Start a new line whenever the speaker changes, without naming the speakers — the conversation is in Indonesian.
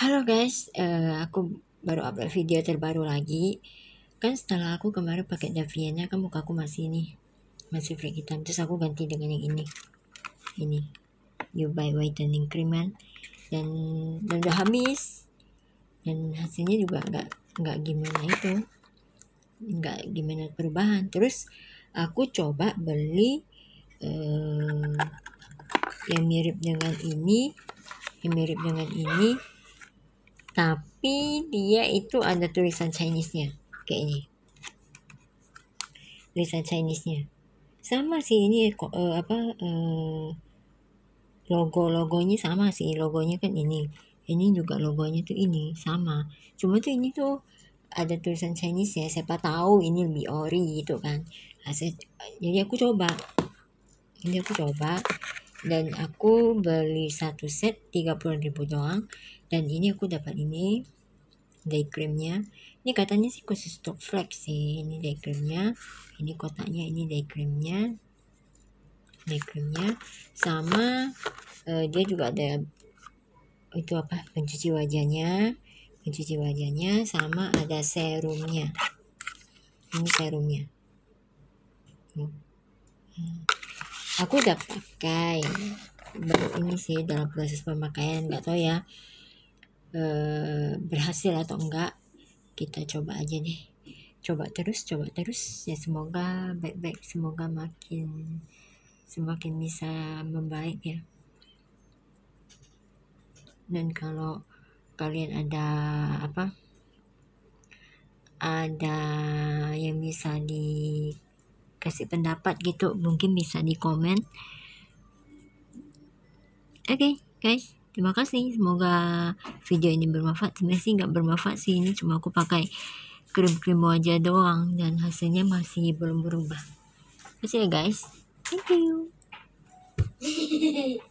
Halo guys, uh, aku baru upload video terbaru lagi. Kan setelah aku kemarin pakai davianya kan muka aku masih ini, masih flek hitam. Terus aku ganti dengan yang ini, ini You Buy Whitening Cream kan. Dan, dan udah habis. Dan hasilnya juga nggak nggak gimana itu, nggak gimana perubahan. Terus aku coba beli uh, yang mirip dengan ini, yang mirip dengan ini tapi dia itu ada tulisan Chinese-nya kayak ini tulisan Chinese-nya sama sih ini uh, apa uh, eh, logo logonya sama sih logonya kan ini ini juga logonya tuh ini sama cuma tuh ini tuh ada tulisan Chinese ya siapa tahu ini lebih ori gitu kan nah, jadi aku coba jadi aku coba dan aku beli satu set 30.000 doang dan ini aku dapat ini day creamnya ini katanya sih khusus untuk flex sih ini day creamnya ini kotaknya ini day creamnya day creamnya sama uh, dia juga ada itu apa pencuci wajahnya pencuci wajahnya sama ada serumnya ini serumnya hmm aku udah pakai baru ini sih dalam proses pemakaian nggak tahu ya e, berhasil atau enggak kita coba aja nih coba terus coba terus ya semoga baik-baik semoga makin semakin bisa membaik ya dan kalau kalian ada apa ada yang bisa di kasih pendapat gitu mungkin bisa di komen oke okay, guys terima kasih semoga video ini bermanfaat sebenarnya sih nggak bermanfaat sih ini cuma aku pakai krim-krim wajah doang dan hasilnya masih belum berubah Terima kasih ya guys thank you